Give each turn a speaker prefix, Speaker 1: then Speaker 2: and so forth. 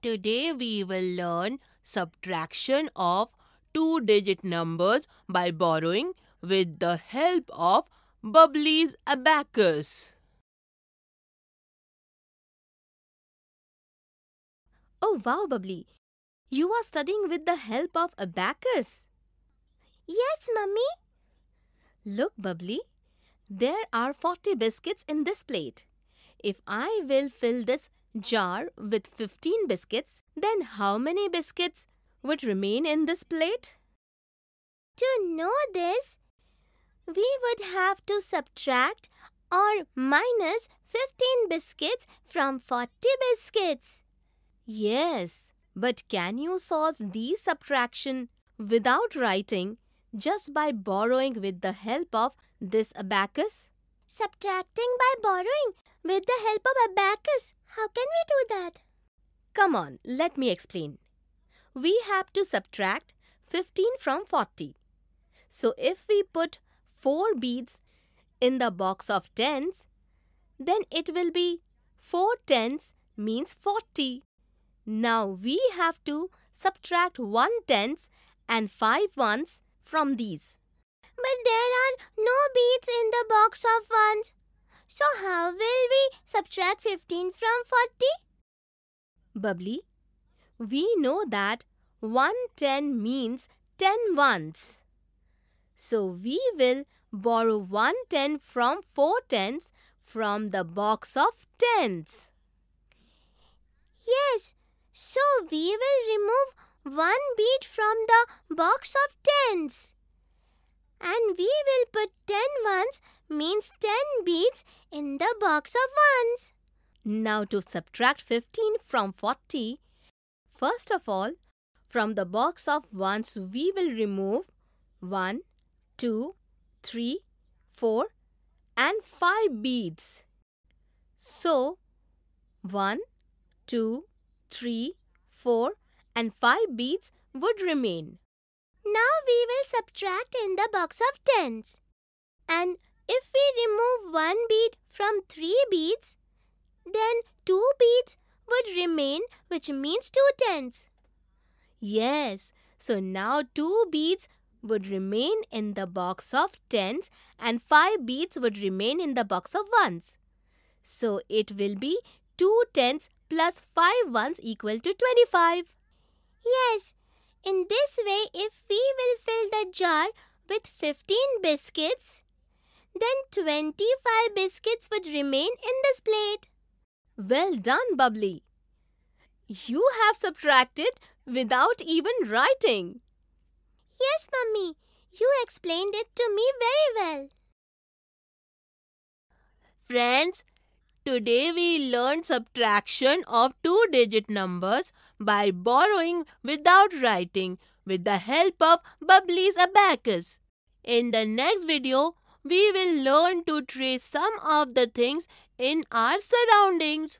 Speaker 1: Today we will learn subtraction of two-digit numbers by borrowing with the help of Bubbly's abacus.
Speaker 2: Oh wow, Bubbly. You are studying with the help of abacus. Yes, Mummy. Look, Bubbly. There are 40 biscuits in this plate. If I will fill this jar with 15 biscuits, then how many biscuits would remain in this plate? To know this, we would have to subtract or minus 15 biscuits from 40 biscuits. Yes, but can you solve these subtraction without writing just by borrowing with the help of this abacus? Subtracting by borrowing with the help of abacus Come on, let me explain. We have to subtract 15 from 40. So if we put 4 beads in the box of tens, then it will be 4 tens means 40. Now we have to subtract 1 tens and 5 ones from these. But there are no beads in the box of ones. So how will we subtract 15 from 40? Bubbly, we know that 110 means 10 ones. So we will borrow 110 from 4 tens from the box of tens. Yes, so we will remove one bead from the box of tens. And we will put 10 ones means 10 beads in the box of ones. Now to subtract 15 from 40, first of all, from the box of 1s we will remove 1, 2, 3, 4 and 5 beads. So, 1, 2, 3, 4 and 5 beads would remain. Now we will subtract in the box of 10s. And if we remove 1 bead from 3 beads, then two beads would remain, which means two tens. Yes, so now two beads would remain in the box of tens and five beads would remain in the box of ones. So it will be two tens plus five ones equal to 25. Yes, in this way if we will fill the jar with 15 biscuits, then 25 biscuits would remain in this plate. Well done, Bubbly. You have subtracted without even writing. Yes, Mummy. You explained it to me very well.
Speaker 1: Friends, today we learned subtraction of two-digit numbers by borrowing without writing with the help of Bubbly's abacus. In the next video, we will learn to trace some of the things in our surroundings.